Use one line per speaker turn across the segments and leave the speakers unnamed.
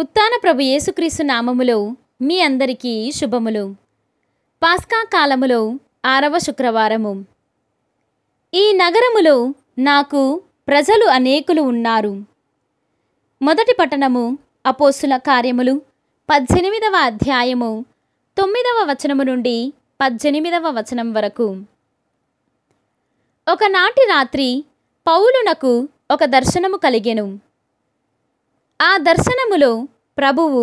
ఉత్తాన ప్రభు యేసుక్రీస్తు నామములో మీ అందరికీ శుభములు పాస్కా కాలములో ఆరవ శుక్రవారము ఈ నగరములో నాకు ప్రజలు అనేకులు ఉన్నారు మొదటి పట్టణము అపోస్తుల కార్యములు పద్దెనిమిదవ అధ్యాయము తొమ్మిదవ వచనము నుండి పద్దెనిమిదవ వచనం వరకు ఒకనాటి రాత్రి పౌలునకు ఒక దర్శనము కలిగెను ఆ దర్శనములో ప్రభువు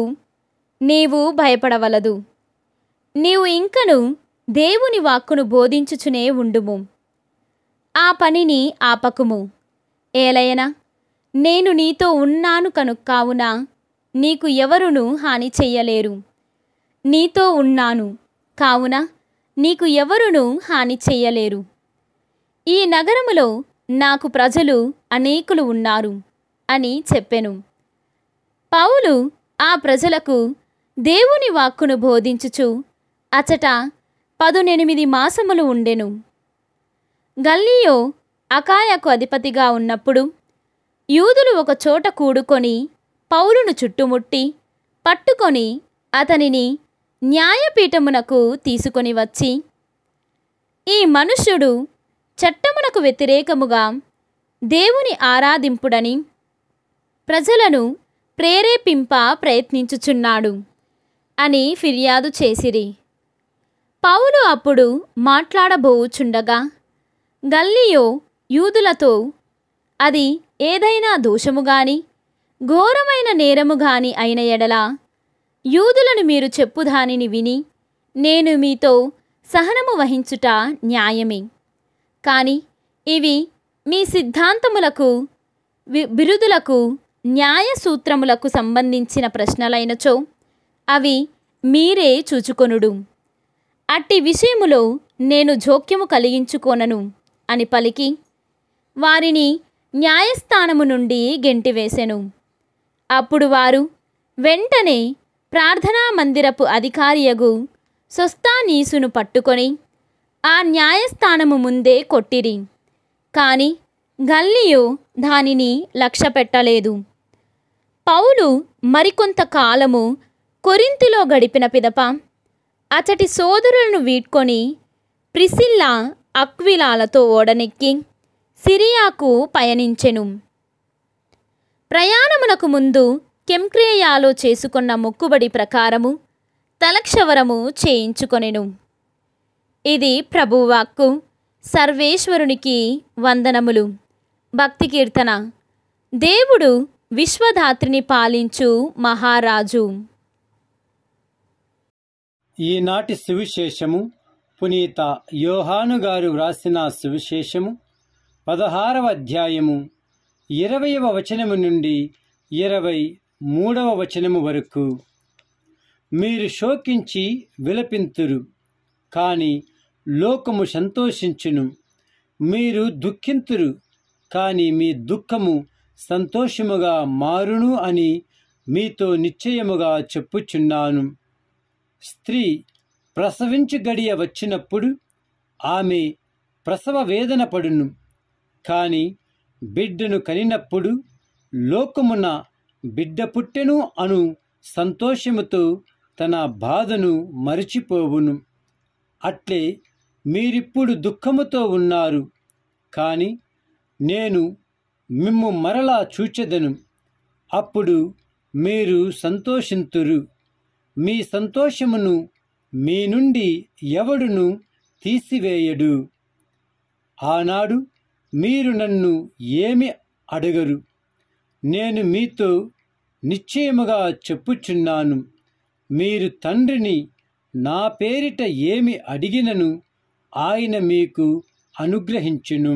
నీవు భయపడవలదు నీవు ఇంకను దేవుని వాక్కును బోధించుచునే ఉండుము ఆ పనిని ఆపకుము ఏలయనా నేను నీతో ఉన్నాను కనుక్కావున నీకు ఎవరును హాని చెయ్యలేరు నీతో ఉన్నాను కావున నీకు ఎవరును హాని చెయ్యలేరు ఈ నగరములో నాకు ప్రజలు అనేకులు ఉన్నారు అని చెప్పెను అతడు ఆ ప్రజలకు దేవుని వాక్కును బోధించుచు అచట పదునెనిమిది మాసములు ఉండెను గల్లియో అకాయకు అధిపతిగా ఉన్నప్పుడు యూదులు ఒక చోట కూడుకొని పౌలును చుట్టుముట్టి పట్టుకొని అతనిని న్యాయపీఠమునకు తీసుకొని వచ్చి ఈ మనుష్యుడు చట్టమునకు వ్యతిరేకముగా దేవుని ఆరాధింపుడని ప్రజలను ప్రేరేపింప ప్రయత్నించుచున్నాడు అని ఫిర్యాదు చేసిరి పౌలు అప్పుడు మాట్లాడబోచుండగా గల్లియో యూదులతో అది ఏదైనా దోషము గాని ఘోరమైన నేరము గాని అయిన ఎడల యూదులను మీరు చెప్పుదానిని విని నేను మీతో సహనము వహించుట న్యాయమే కానీ ఇవి మీ సిద్ధాంతములకు విరుదులకు న్యాయ సూత్రములకు సంబంధించిన ప్రశ్నలైనచో అవి మీరే చూచుకొనుడు అట్టి విషయములో నేను జోక్యము కలిగించుకోనను అని పలికి వారిని న్యాయస్థానము నుండి గెంటివేశెను అప్పుడు వారు వెంటనే ప్రార్థనా మందిరపు అధికారియగు స్వస్థానీసును పట్టుకొని ఆ న్యాయస్థానము ముందే కొట్టిరి కానీ గల్లియో దానిని లక్ష్యపెట్టలేదు పౌలు మరికొంత కాలము కొరింతిలో గడిపిన పిదప అతటి సోదరులను వీడ్కొని ప్రిసిల్లా అక్విలాలతో ఓడనెక్కి సిరియాకు పయనించెను ప్రయాణమునకు ముందు కెంక్రేయాలో చేసుకున్న మొక్కుబడి ప్రకారము తలక్షవరము చేయించుకొనెను ఇది ప్రభువాక్కు సర్వేశ్వరునికి వందనములు భక్తి కీర్తన దేవుడు విశ్వధాత్రిని పాలించు మహారాజు
ఈనాటి సువిశేషము పునీత యోహాను గారు వ్రాసిన సువిశేషము పదహారవ అధ్యాయము ఇరవయవ వచనము నుండి ఇరవై మూడవ వచనము వరకు మీరు శోకించి విలపింతురు కానీ లోకము సంతోషించును మీరు దుఃఖింతురు కానీ మీ దుఃఖము సంతోషముగా మారును అని మీతో నిశ్చయముగా చెప్పుచున్నాను స్త్రీ ప్రసవించి గడియ వచ్చినప్పుడు ఆమె ప్రసవ వేదన పడును కాని బిడ్డను కనినప్పుడు లోకమున బిడ్డ పుట్టెను అను సంతోషముతో తన బాధను మరిచిపోవును అట్లే మీరిప్పుడు దుఃఖముతో ఉన్నారు కానీ నేను మిమ్ము మరలా చూచెదను అప్పుడు మీరు సంతోషింతురు మీ సంతోషమును మీ నుండి ఎవడును తీసివేయడు ఆనాడు మీరు నన్ను ఏమి అడగరు నేను మీతో నిశ్చయముగా చెప్పుచున్నాను మీరు తండ్రిని నా పేరిట ఏమి అడిగినను ఆయన మీకు అనుగ్రహించును